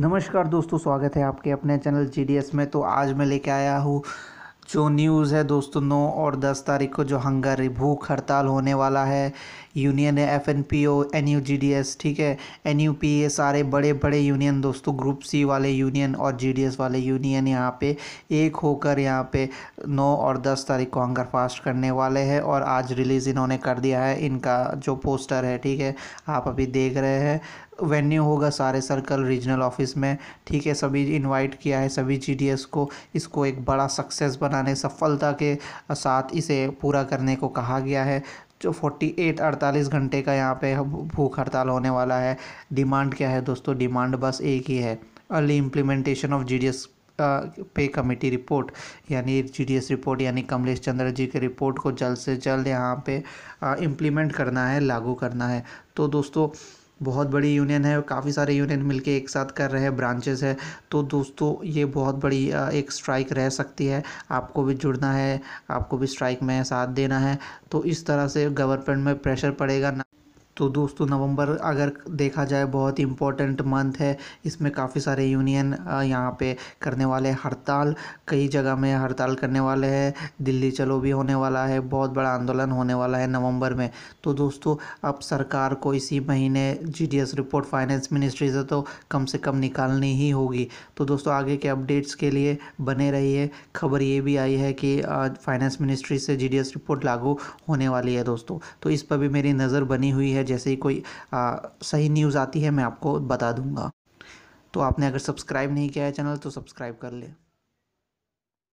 नमस्कार दोस्तों स्वागत है आपके अपने चैनल जी में तो आज मैं लेके आया हूँ जो न्यूज़ है दोस्तों नौ और दस तारीख को जो हंगारी भूख हड़ताल होने वाला है यूनियन है F N P O N U G D S ठीक है एन यू पी ए सारे बड़े बड़े यूनियन दोस्तों ग्रुप सी वाले यूनियन और जी डी एस वाले यूनियन यहाँ पे एक होकर यहाँ पे नौ और दस तारीख को हंगर फास्ट करने वाले हैं और आज रिलीज़ इन्होंने कर दिया है इनका जो पोस्टर है ठीक है आप अभी देख रहे हैं वेन्यू होगा सारे सर्कल रीजनल ऑफिस में ठीक है सभी इन्वाइट किया है सभी जी डी एस को इसको एक बड़ा सक्सेस बना ने सफलता के साथ इसे पूरा करने को कहा गया है जो 48 48 घंटे का यहाँ पे भूख हड़ताल होने वाला है डिमांड क्या है दोस्तों डिमांड बस एक ही है early implementation of G pay committee report यानी जीडीएस रिपोर्ट यानी कमलेश चंद्र जी के रिपोर्ट को जल्द से जल्द यहाँ पे इम्प्लीमेंट करना है लागू करना है तो दोस्तों बहुत बड़ी यूनियन है काफ़ी सारे यूनियन मिलके एक साथ कर रहे हैं ब्रांचेस है तो दोस्तों ये बहुत बड़ी एक स्ट्राइक रह सकती है आपको भी जुड़ना है आपको भी स्ट्राइक में साथ देना है तो इस तरह से गवर्नमेंट में प्रेशर पड़ेगा तो दोस्तों नवंबर अगर देखा जाए बहुत इम्पोर्टेंट मंथ है इसमें काफ़ी सारे यूनियन यहाँ पे करने वाले हड़ताल कई जगह में हड़ताल करने वाले हैं दिल्ली चलो भी होने वाला है बहुत बड़ा आंदोलन होने वाला है नवंबर में तो दोस्तों अब सरकार को इसी महीने जी रिपोर्ट फाइनेंस मिनिस्ट्री से तो कम से कम निकालनी ही होगी तो दोस्तों आगे के अपडेट्स के लिए बने रहिए खबर ये भी आई है कि फाइनेंस मिनिस्ट्री से जी रिपोर्ट लागू होने वाली है दोस्तों तो इस पर भी मेरी नज़र बनी हुई है जैसे ही कोई आ, सही न्यूज़ आती है मैं आपको बता दूंगा तो आपने अगर सब्सक्राइब नहीं किया है चैनल तो सब्सक्राइब कर ले